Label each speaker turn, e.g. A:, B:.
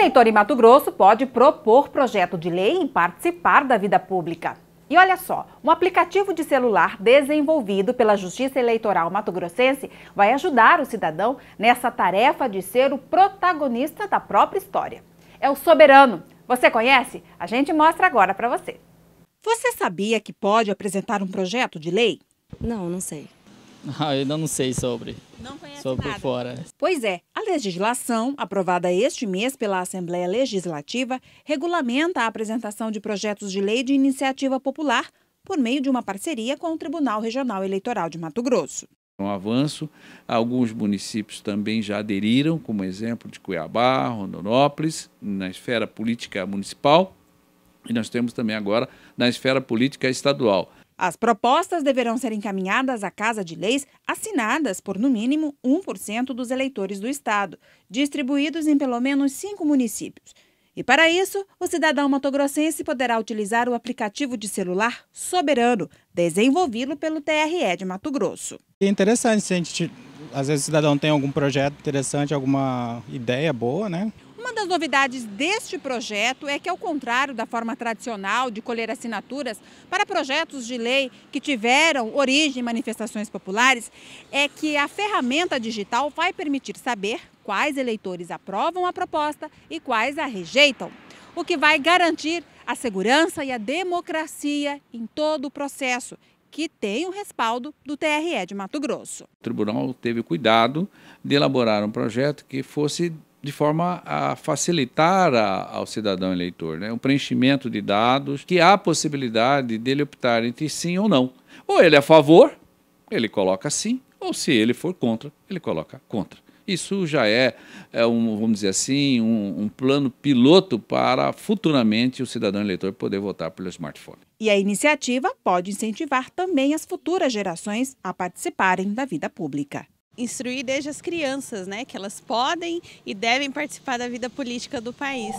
A: Eleitor em Mato Grosso pode propor projeto de lei e participar da vida pública. E olha só, um aplicativo de celular desenvolvido pela Justiça Eleitoral Mato Grossense vai ajudar o cidadão nessa tarefa de ser o protagonista da própria história. É o Soberano. Você conhece? A gente mostra agora para você. Você sabia que pode apresentar um projeto de lei? Não,
B: não sei. Ah, ainda não sei sobre. Não só por fora.
A: Pois é, a legislação, aprovada este mês pela Assembleia Legislativa, regulamenta a apresentação de projetos de lei de iniciativa popular por meio de uma parceria com o Tribunal Regional Eleitoral de Mato Grosso.
B: Um avanço, alguns municípios também já aderiram, como exemplo de Cuiabá, Rondonópolis, na esfera política municipal, e nós temos também agora na esfera política estadual.
A: As propostas deverão ser encaminhadas à Casa de Leis assinadas por, no mínimo, 1% dos eleitores do Estado, distribuídos em pelo menos cinco municípios. E para isso, o cidadão matogrossense poderá utilizar o aplicativo de celular Soberano, desenvolvido pelo TRE de
B: Mato Grosso. É interessante se a gente, às vezes o cidadão tem algum projeto interessante, alguma ideia boa, né?
A: das novidades deste projeto é que, ao contrário da forma tradicional de colher assinaturas para projetos de lei que tiveram origem em manifestações populares, é que a ferramenta digital vai permitir saber quais eleitores aprovam a proposta e quais a rejeitam, o que vai garantir a segurança e a democracia em todo o processo que tem o respaldo do TRE de Mato Grosso.
B: O tribunal teve cuidado de elaborar um projeto que fosse de forma a facilitar a, ao cidadão eleitor né, um preenchimento de dados que há a possibilidade dele optar entre sim ou não. Ou ele é a favor, ele coloca sim, ou se ele for contra, ele coloca contra. Isso já é, é um, vamos dizer assim, um, um plano piloto para futuramente o cidadão eleitor poder votar pelo smartphone.
A: E a iniciativa pode incentivar também as futuras gerações a participarem da vida pública instruir desde as crianças, né, que elas podem e devem participar da vida política do país.